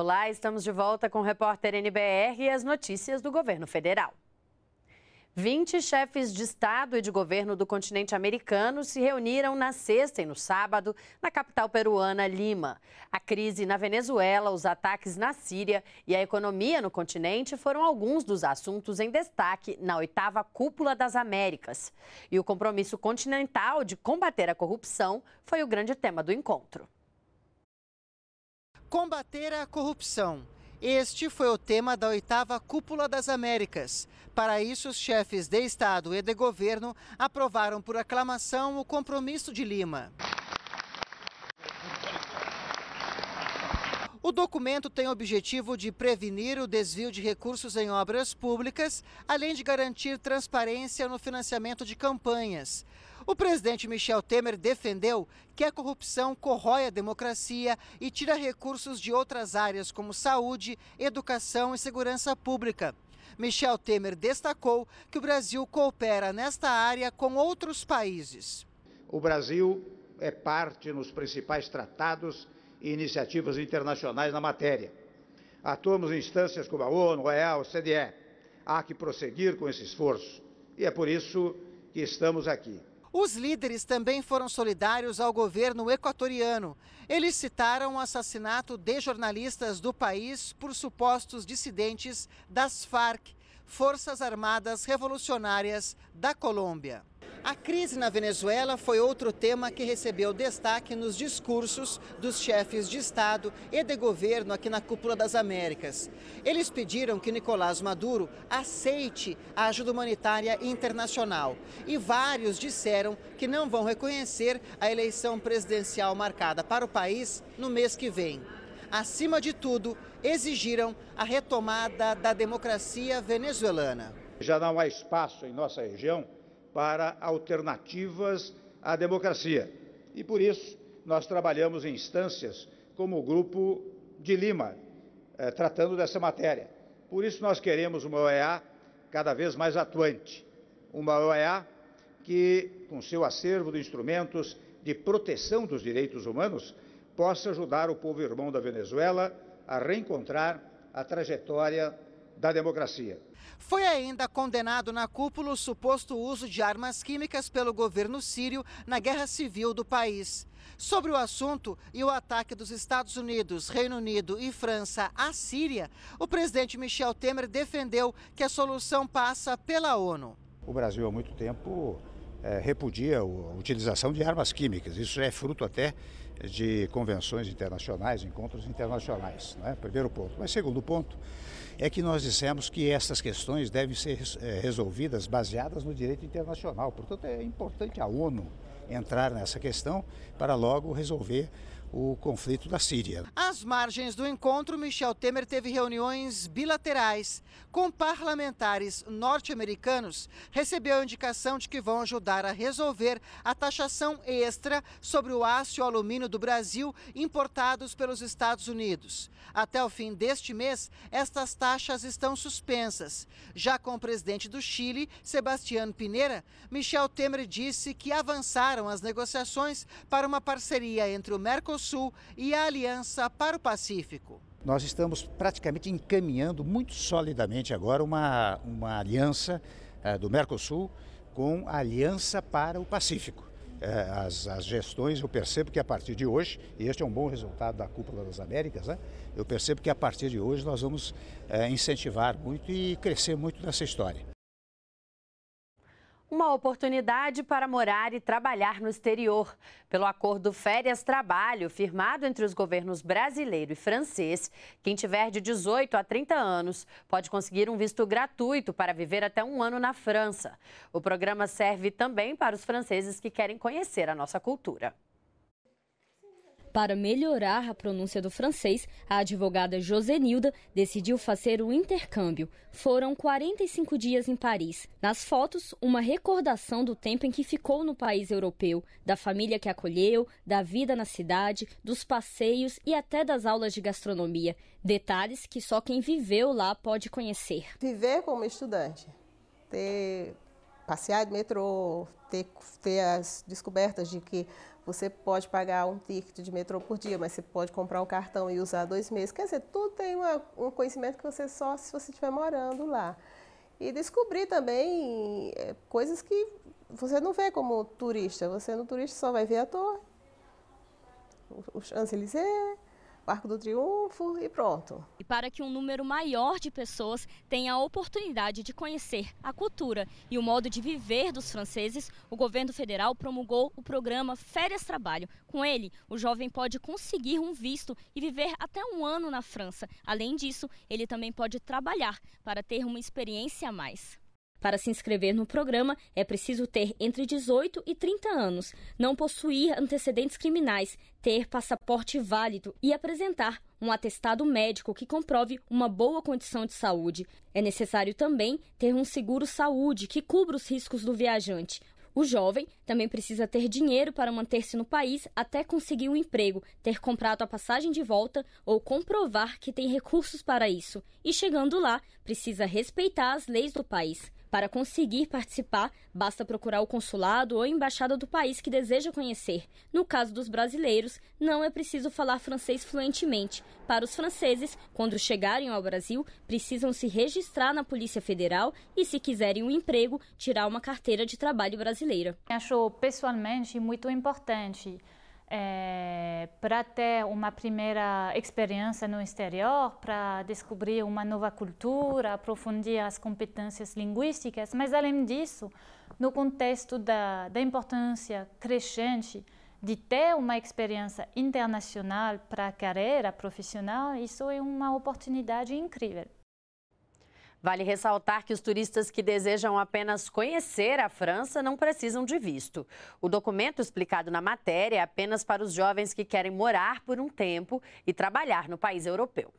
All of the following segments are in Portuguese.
Olá, estamos de volta com o repórter NBR e as notícias do governo federal. 20 chefes de Estado e de governo do continente americano se reuniram na sexta e no sábado na capital peruana, Lima. A crise na Venezuela, os ataques na Síria e a economia no continente foram alguns dos assuntos em destaque na oitava Cúpula das Américas. E o compromisso continental de combater a corrupção foi o grande tema do encontro. Combater a corrupção. Este foi o tema da oitava Cúpula das Américas. Para isso, os chefes de Estado e de governo aprovaram por aclamação o compromisso de Lima. O documento tem o objetivo de prevenir o desvio de recursos em obras públicas, além de garantir transparência no financiamento de campanhas. O presidente Michel Temer defendeu que a corrupção corrói a democracia e tira recursos de outras áreas como saúde, educação e segurança pública. Michel Temer destacou que o Brasil coopera nesta área com outros países. O Brasil é parte nos principais tratados e iniciativas internacionais na matéria. Atuamos em instâncias como a ONU, a OEA, o CDE. Há que prosseguir com esse esforço e é por isso que estamos aqui. Os líderes também foram solidários ao governo equatoriano. Eles citaram o assassinato de jornalistas do país por supostos dissidentes das Farc, Forças Armadas Revolucionárias da Colômbia. A crise na Venezuela foi outro tema que recebeu destaque nos discursos dos chefes de Estado e de governo aqui na Cúpula das Américas. Eles pediram que Nicolás Maduro aceite a ajuda humanitária internacional e vários disseram que não vão reconhecer a eleição presidencial marcada para o país no mês que vem acima de tudo, exigiram a retomada da democracia venezuelana. Já não há espaço em nossa região para alternativas à democracia. E por isso, nós trabalhamos em instâncias como o Grupo de Lima, eh, tratando dessa matéria. Por isso, nós queremos uma OEA cada vez mais atuante, uma OEA que, com seu acervo de instrumentos de proteção dos direitos humanos, possa ajudar o povo irmão da Venezuela a reencontrar a trajetória da democracia. Foi ainda condenado na cúpula o suposto uso de armas químicas pelo governo sírio na guerra civil do país. Sobre o assunto e o ataque dos Estados Unidos, Reino Unido e França à Síria, o presidente Michel Temer defendeu que a solução passa pela ONU. O Brasil há muito tempo é, repudia a utilização de armas químicas. Isso é fruto até de convenções internacionais, encontros internacionais. Né? Primeiro ponto. Mas segundo ponto é que nós dissemos que essas questões devem ser eh, resolvidas baseadas no direito internacional. Portanto, é importante a ONU entrar nessa questão para logo resolver o conflito da Síria. Às margens do encontro, Michel Temer teve reuniões bilaterais com parlamentares norte-americanos, recebeu a indicação de que vão ajudar a resolver a taxação extra sobre o aço e o alumínio do Brasil importados pelos Estados Unidos. Até o fim deste mês, estas taxas estão suspensas. Já com o presidente do Chile, Sebastián Pineira, Michel Temer disse que avançaram as negociações para uma parceria entre o Mercosul Sul e a Aliança para o Pacífico. Nós estamos praticamente encaminhando muito solidamente agora uma, uma aliança eh, do Mercosul com a Aliança para o Pacífico. Eh, as, as gestões, eu percebo que a partir de hoje, e este é um bom resultado da Cúpula das Américas, né? eu percebo que a partir de hoje nós vamos eh, incentivar muito e crescer muito nessa história uma oportunidade para morar e trabalhar no exterior. Pelo acordo Férias-Trabalho, firmado entre os governos brasileiro e francês, quem tiver de 18 a 30 anos pode conseguir um visto gratuito para viver até um ano na França. O programa serve também para os franceses que querem conhecer a nossa cultura. Para melhorar a pronúncia do francês, a advogada Josenilda decidiu fazer o intercâmbio. Foram 45 dias em Paris. Nas fotos, uma recordação do tempo em que ficou no país europeu, da família que acolheu, da vida na cidade, dos passeios e até das aulas de gastronomia. Detalhes que só quem viveu lá pode conhecer. Viver como estudante, ter passeado no metrô, ter, ter as descobertas de que você pode pagar um ticket de metrô por dia, mas você pode comprar um cartão e usar dois meses. Quer dizer, tudo tem uma, um conhecimento que você só se você estiver morando lá. E descobrir também é, coisas que você não vê como turista. Você no turista só vai ver a torre, o Champs-Élysées, Arco do Triunfo e pronto. E para que um número maior de pessoas tenha a oportunidade de conhecer a cultura e o modo de viver dos franceses, o governo federal promulgou o programa Férias Trabalho. Com ele, o jovem pode conseguir um visto e viver até um ano na França. Além disso, ele também pode trabalhar para ter uma experiência a mais. Para se inscrever no programa, é preciso ter entre 18 e 30 anos, não possuir antecedentes criminais, ter passaporte válido e apresentar um atestado médico que comprove uma boa condição de saúde. É necessário também ter um seguro saúde que cubra os riscos do viajante. O jovem também precisa ter dinheiro para manter-se no país até conseguir um emprego, ter comprado a passagem de volta ou comprovar que tem recursos para isso. E chegando lá, precisa respeitar as leis do país. Para conseguir participar, basta procurar o consulado ou embaixada do país que deseja conhecer. No caso dos brasileiros, não é preciso falar francês fluentemente. Para os franceses, quando chegarem ao Brasil, precisam se registrar na Polícia Federal e, se quiserem um emprego, tirar uma carteira de trabalho brasileira. Acho pessoalmente muito importante é, para ter uma primeira experiência no exterior, para descobrir uma nova cultura, aprofundir as competências linguísticas, mas além disso, no contexto da, da importância crescente de ter uma experiência internacional para a carreira profissional, isso é uma oportunidade incrível. Vale ressaltar que os turistas que desejam apenas conhecer a França não precisam de visto. O documento explicado na matéria é apenas para os jovens que querem morar por um tempo e trabalhar no país europeu.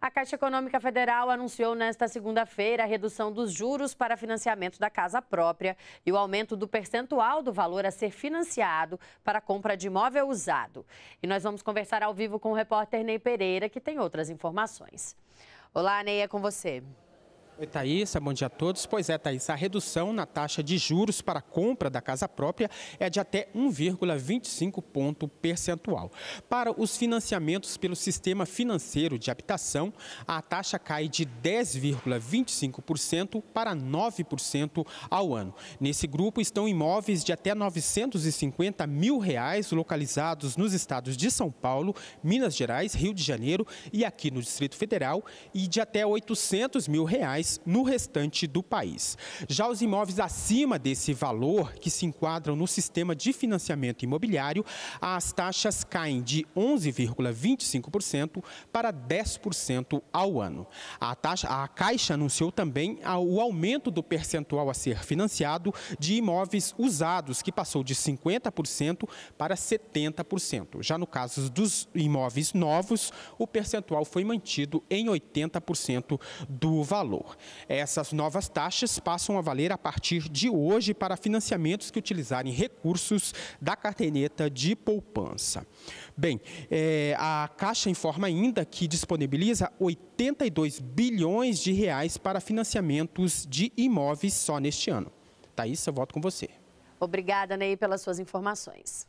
A Caixa Econômica Federal anunciou nesta segunda-feira a redução dos juros para financiamento da casa própria e o aumento do percentual do valor a ser financiado para compra de imóvel usado. E nós vamos conversar ao vivo com o repórter Ney Pereira, que tem outras informações. Olá, Neia, é com você. Oi, Thaís, é bom dia a todos. Pois é, Thaís, a redução na taxa de juros para a compra da casa própria é de até 1,25 ponto percentual. Para os financiamentos pelo sistema financeiro de habitação, a taxa cai de 10,25% para 9% ao ano. Nesse grupo estão imóveis de até 950 mil reais localizados nos estados de São Paulo, Minas Gerais, Rio de Janeiro e aqui no Distrito Federal e de até 800 mil reais reais no restante do país. Já os imóveis acima desse valor, que se enquadram no sistema de financiamento imobiliário, as taxas caem de 11,25% para 10% ao ano. A, taxa, a Caixa anunciou também o aumento do percentual a ser financiado de imóveis usados, que passou de 50% para 70%. Já no caso dos imóveis novos, o percentual foi mantido em 80% do valor. Essas novas taxas passam a valer a partir de hoje para financiamentos que utilizarem recursos da carteneta de poupança. Bem, é, a Caixa informa ainda que disponibiliza 82 bilhões de reais para financiamentos de imóveis só neste ano. Thaís, eu volto com você. Obrigada, Ney, pelas suas informações.